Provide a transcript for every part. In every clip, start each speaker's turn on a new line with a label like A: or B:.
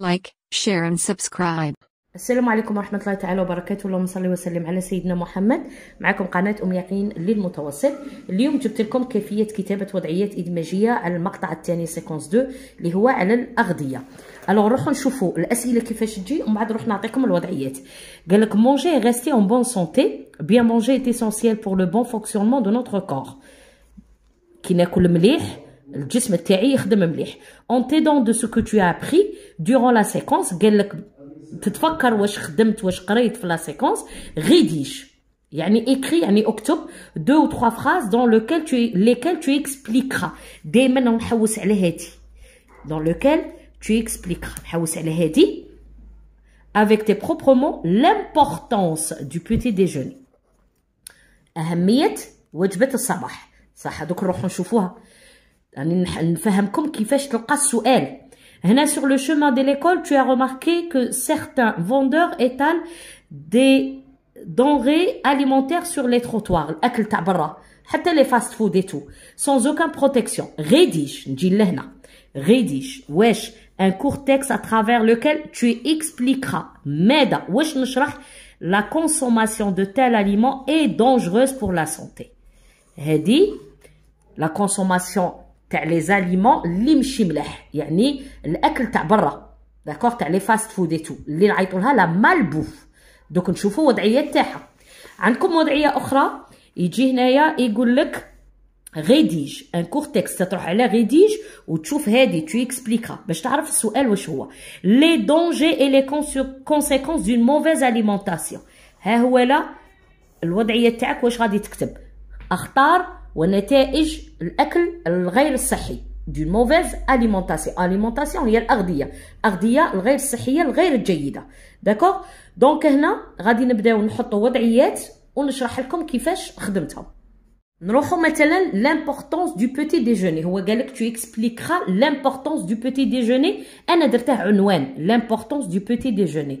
A: لايك شير اند سبسكرايب السلام عليكم ورحمة الله تعالى وبركاته اللهم صل وسلم على سيدنا محمد معكم قناة أم يقين للمتوسط اليوم جبت لكم كيفية كتابة وضعيات إدماجية المقطع الثاني سيكونس 2 اللي هو على الأغذية الوغ نروحو نشوفو الأسئلة كيفاش تجي ومن بعد نروح نعطيكم الوضعيات قال لك مونجي غاستي اون بون سونتي بيان مونجي ايت بور لو بون فونكسيونمون دو نوتر كور كي ناكل مليح En t'aidant de ce que tu as appris durant la séquence, tu fois la séquence, rédige, deux ou trois phrases dans lesquelles tu expliqueras dès maintenant, dans lesquelles tu expliqueras avec tes propres mots l'importance du petit déjeuner. يعني نفهمكم كيفاش تلقى السؤال هنا sur le chemin de l'école tu as remarqué que certains vendeurs étalent des denrées alimentaires sur les trottoirs الاكل تاع برا حتى les fast food et tout sans aucune protection rédige نجي لهنا rédige واش un court texte à travers lequel tu expliqueras ماذا واش نشرح la consommation de tels aliments est dangereuse pour la santé la consommation تاع لي زاليمون اللي ماشي ملاح يعني الاكل تاع برا داكوغ تاع لي فاست فود ايتو اللي نعيطوا لها لا مال بوف دوك نشوفوا وضعيه تاعها عندكم وضعيه اخرى يجي هنايا يقول لك غيديج ان كور تروح على غيديج وتشوف هادي تو اكسبليكا باش تعرف السؤال واش هو لي دونجي اي لي كونسيكونس دون موفيز اليمونطاسيون ها هو لا الوضعيه تاعك واش غادي تكتب اختار ونتائج الأكل الغير صحي دون موفيز اليمونتاسيون اليمونتاسيون هي الاغذيه الاغذيه الغير صحيه الغير جيده داكوغ دونك هنا غادي نبداو نحطوا وضعيات ونشرح لكم كيفاش خدمتها نروحو مثلا لامبورطونس دو بوتي ديجوني هو قالك تو اكسبليكرا لامبورطونس دو بوتي ديجوني انا درته عنوان لامبورطونس دو بوتي ديجوني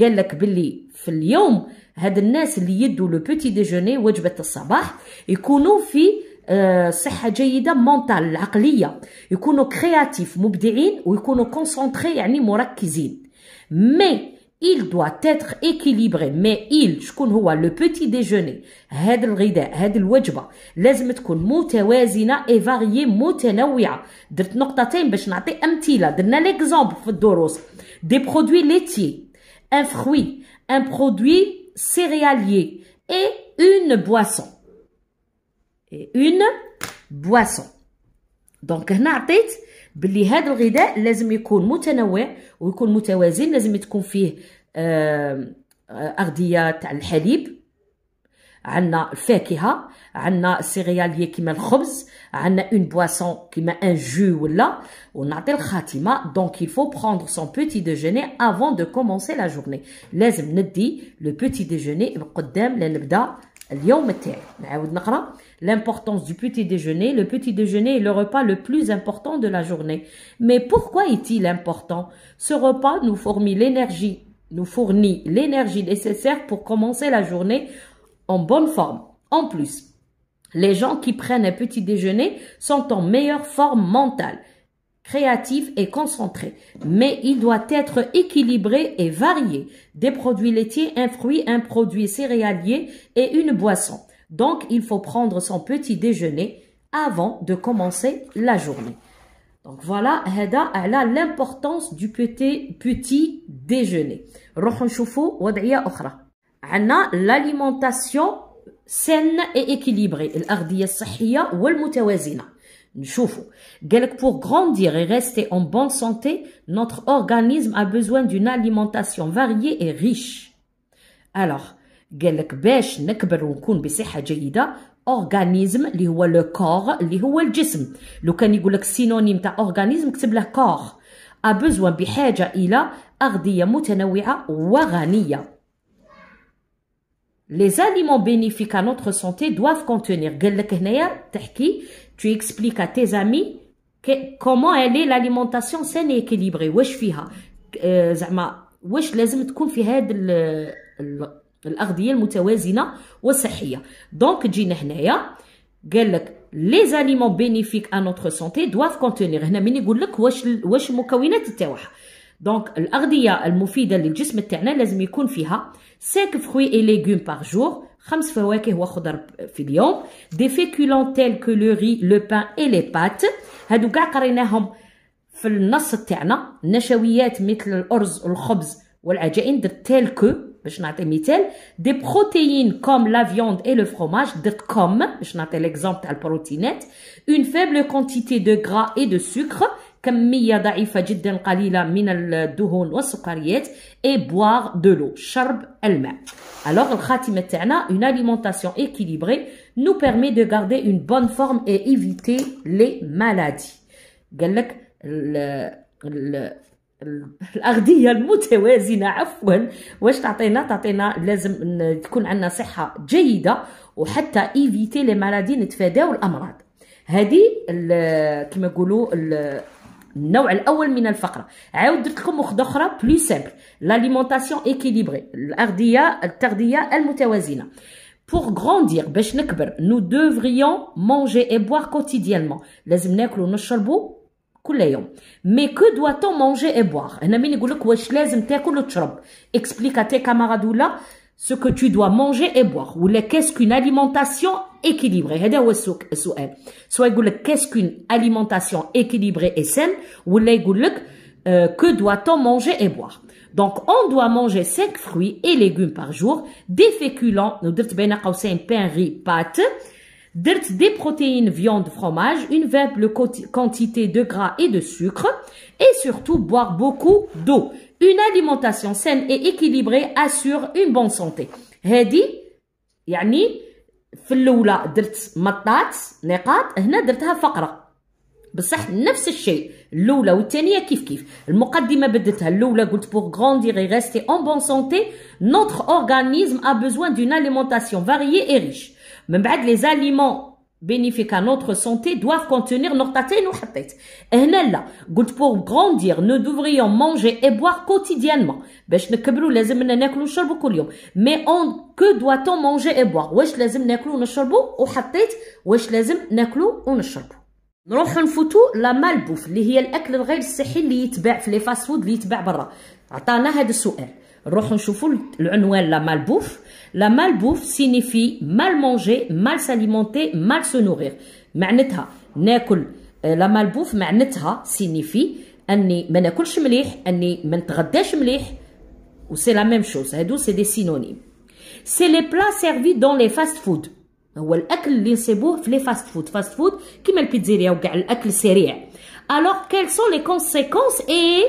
A: قال لك باللي في اليوم هاد الناس اللي يدوا لو بوتي ديجوني وجبه الصباح يكونوا في آه، صحه جيده مونتال العقليه يكونوا كرياتيف مبدعين ويكونوا كونسونتري يعني مركزين مي il doit être équilibré mais il شكون هو لو بوتي ديجوني هذا الغذاء هذه الوجبه لازم تكون متوازنه اي فاريي متنوعه درت نقطتين باش نعطي امثله درنا ليكزومبل في الدروس دي برودوي ليتي un fruit, un produit céréalier et une boisson. Et une boisson. Donc, هنا عطيت هذا الغذاء لازم يكون متنوع ويكون متوازن لازم تكون فيه تاع donc il faut prendre son petit déjeuner avant de commencer la journée petit déjeuner l'importance du petit déjeuner le petit déjeuner est le repas le plus important de la journée mais pourquoi est-il important ce repas nous fournit l'énergie nous fournit l'énergie nécessaire pour commencer la journée en bonne forme. En plus, les gens qui prennent un petit déjeuner sont en meilleure forme mentale, créative et concentrée. Mais il doit être équilibré et varié. Des produits laitiers, un fruit, un produit céréalier et une boisson. Donc, il faut prendre son petit déjeuner avant de commencer la journée. Donc voilà, Heda, elle a l'importance du petit, petit déjeuner. عندنا لاليمونطاسيون سين اي اكيليبري الاغذيه الصحيه والمتوازنه نشوفوا قالك بور grandir et rester en bonne santé notre organisme a besoin d'une alimentation variée et riche قالك باش نكبر ونكون بصحه جيده اورغانيزم اللي هو لو كور اللي هو الجسم لو كان يقولك سينونيم تاع اورغانيزم كتب له كور ا بزوان بحاجه الى اغذيه متنوعه وغنيه les aliments bénéfiques à notre santé doivent contenir. Tu expliques à tes amis comment est l'alimentation saine et équilibrée. Wesh fiha. Euh, Zama. Wesh lazim tkoun fi had l'ardiye l'moutawazina wasahiya. Donc, Les aliments bénéfiques à notre santé doivent contenir. Hna mini goulek wesh moukawinet tawaha. Donc, l'ardia, le moufide, le gismet, t'inna, lazm, y'koun, f'iha, cinq fruits et légumes par jour, cinq fruits et ou, foudre, filiom, des féculents, tels que le riz, le pain, et les pâtes, hedou, ka, karinahom, f'l, nas, t'inna, nashaouiat, mittl, orz, ou, kobz, ou, ajaïn, d'tel que, bishnat, et mittl, des protéines, comme, la viande, et le fromage, d't com, bishnat, et l'exemple, al, protéinette, une faible quantité de gras, et de sucre, كمية ضعيفة جدا قليلة من الدهون والسكريات اي بواغ دو لو شرب الماء الوغ الخاتمة تاعنا اون alimentation نو nous دو كاردي اون بون فورم اي ايفيتي لي مالادي قالك قال لك الاغذيه المتوازنه عفوا واش تعطينا تعطينا لازم تكون عندنا صحه جيده وحتى ايفيتي لي مالادي نتفاداو الامراض هذه كما يقولوا النوع الاول من الفقره عاود درت لكم وحده اخرى بلو سامبل لاليمونطاسيون ايكيليبري الاغذيه التغذيه المتوازنه Pour grandir, باش نكبر, nous devrions manger et boire quotidiennement. لازم ناكلوا ونشربوا كل يوم. Mais que doit-on manger et boire هنا مين يقول واش لازم تاكل وتشرب. Explique à tes camarades ce que tu dois manger et boire. Ou qu'est-ce qu'une alimentation équilibré. هذا qu'est-ce qu'une alimentation équilibrée et saine ou يقول euh, que doit-on manger et boire donc on doit manger cinq fruits et légumes par jour des féculents درت بين pain riz pâtes des protéines viande fromage une faible quantité de gras et de sucre et surtout boire beaucoup d'eau une alimentation saine et équilibrée assure une bonne santé Hadi يعني في الاولى درت مطات نقاط هنا درتها فقره بصح نفس الشيء الاولى والثانيه كيف كيف المقدمه بدلتها الاولى قلت بور غوندي اي ريستي اون بون سونتي نوتر اورغانيزم ا بيزوين دون اليمونطاسيون فاريي اي ريش من بعد لي زاليمون bénéfique à notre santé doivent contenir et Et pour grandir nous devrions manger et boire quotidiennement mais on, que doit-on manger et boire نروحو نفوتو لا مالبوف اللي هي الاكل الغير صحي اللي يتباع في لي فاست فود اللي يتباع برا عطانا هذا السؤال Rochonchoufou, l'unwen la malbouffe. La malbouffe signifie mal manger, mal s'alimenter, mal se nourrir. Ma'netha, n'akul. Euh, la malbouffe, ma'netha signifie, anni, menakul chmlih, anni, mentradde chmlih. Ou c'est la même chose. Hadou, c'est des synonymes. C'est les plats servis dans les fast-food. Ou l'akl l'insebouf, les fast-food. Fast-food, qui m'a le pizzeria ou l'akl seria. Alors, quelles sont les conséquences et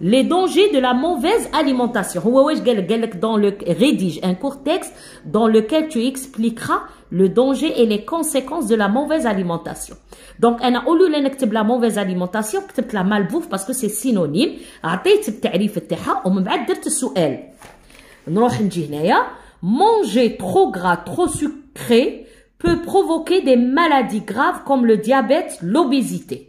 A: les dangers de la mauvaise alimentation. Dans le, rédige un court texte dans lequel tu expliqueras le danger et les conséquences de la mauvaise alimentation. Donc, on a au lieu de la mauvaise alimentation, on la malbouffe parce que c'est synonyme. Manger trop gras, trop sucré peut provoquer des maladies graves comme le diabète, l'obésité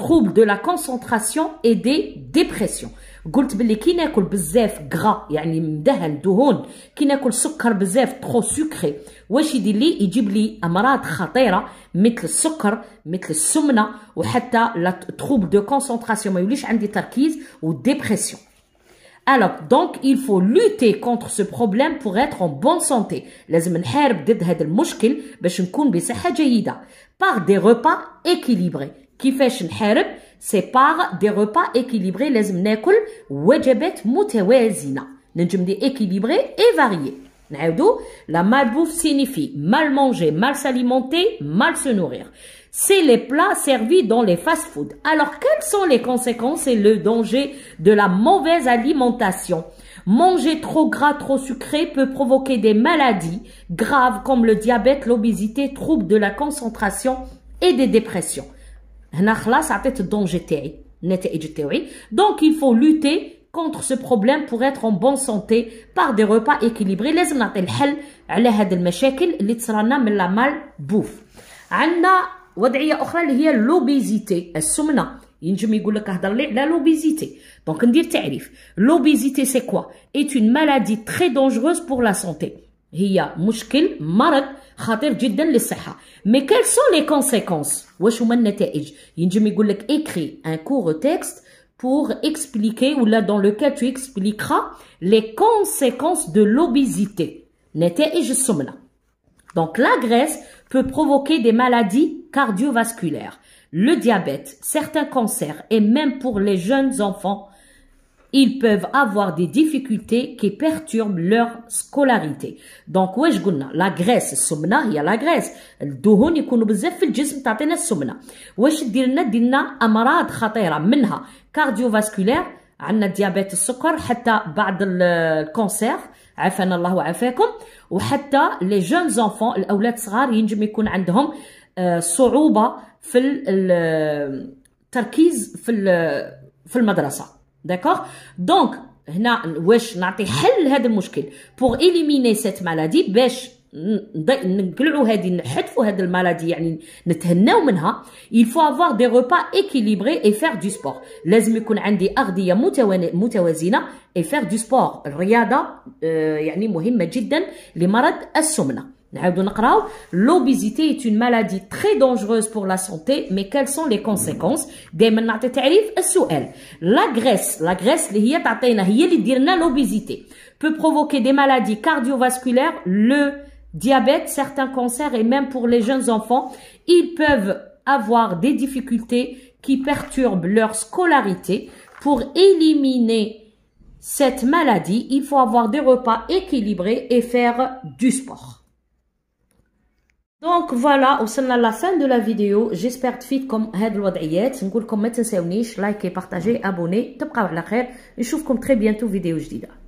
A: troubles de la concentration et des dépressions قلت باللي كي ناكل بزاف غرا يعني مدهن دهون كي ناكل سكر بزاف سكري واش يدير لي يجيب لي امراض خطيره مثل السكر مثل السمنه وحتى لا تروبل دو ما يوليش عندي Alors, donc, il faut lutter contre ce problème pour être en bonne santé. لازم نحارب ضد هذا المشكل باش نكون Par des repas équilibrés. كيفاش نحارب سي des دي روبا équilibrés, لازم ناكل وجبات متوازنه نجم دي équilibré اي la malbouffe signifie mal manger, mal s'alimenter, mal se nourrir. C'est les plats servis dans les fast-foods. Alors, quelles sont les conséquences et le danger de la mauvaise alimentation Manger trop gras, trop sucré peut provoquer des maladies graves comme le diabète, l'obésité, troubles de la concentration et des dépressions. Donc il faut lutter contre ce problème pour être en bonne santé par des repas équilibrés. Alors, il y a des problèmes qui seraient nés de la mal bouffe. Alors, une autre chose qui est l'obésité. Soumana, inhumigou le cardinal, la l'obésité. Donc, on dit Elf. L'obésité, c'est quoi? Est une maladie très dangereuse pour la santé. Mais quelles sont les conséquences للصحة مي كيل سون لي كونسيكونس واش هما النتائج pour expliquer ou là dans lequel tu expliqueras les conséquences de l'obésité. Donc la graisse peut provoquer des maladies cardiovasculaires, le diabète, certains cancers et même pour les jeunes enfants ils peuvent avoir des difficultés qui perturbent leur scolarité. Donc, ouais, je la graisse, y a la graisse. الدهون يكونوا بزاف في الجسم تعطينا واش دير لنا دير لنا امراض منها كارديوفاسكولير عندنا ديابيت السكر حتى بعض الكونسير عافانا الله وعافاكم وحتى لي جون زونفون الاولاد الصغار ينجم يكون عندهم في التركيز في في المدرسه داكوغ دونك هنا واش نعطي حل لهذا المشكل بوغ اليميني سيت مالادي باش نقلعوا هذه نحذفوا هذه المالادي يعني نتهناو منها il faut avoir des repas équilibrés et faire du sport لازم يكون عندي اغذيه متوازنه et faire du sport الرياضه يعني مهمه جدا لمرض السمنه L'obésité est une maladie très dangereuse pour la santé, mais quelles sont les conséquences La graisse, la graisse l'obésité, peut provoquer des maladies cardiovasculaires, le diabète, certains cancers et même pour les jeunes enfants, ils peuvent avoir des difficultés qui perturbent leur scolarité. Pour éliminer cette maladie, il faut avoir des repas équilibrés et faire du sport. Donc voilà, nous sommes à la fin de la vidéo. J'espère que vous comme Head pas Ayet. Si vous voulez, likez, partagez, abonnez. Je vous et Je vous très bientôt vidéo vidéo.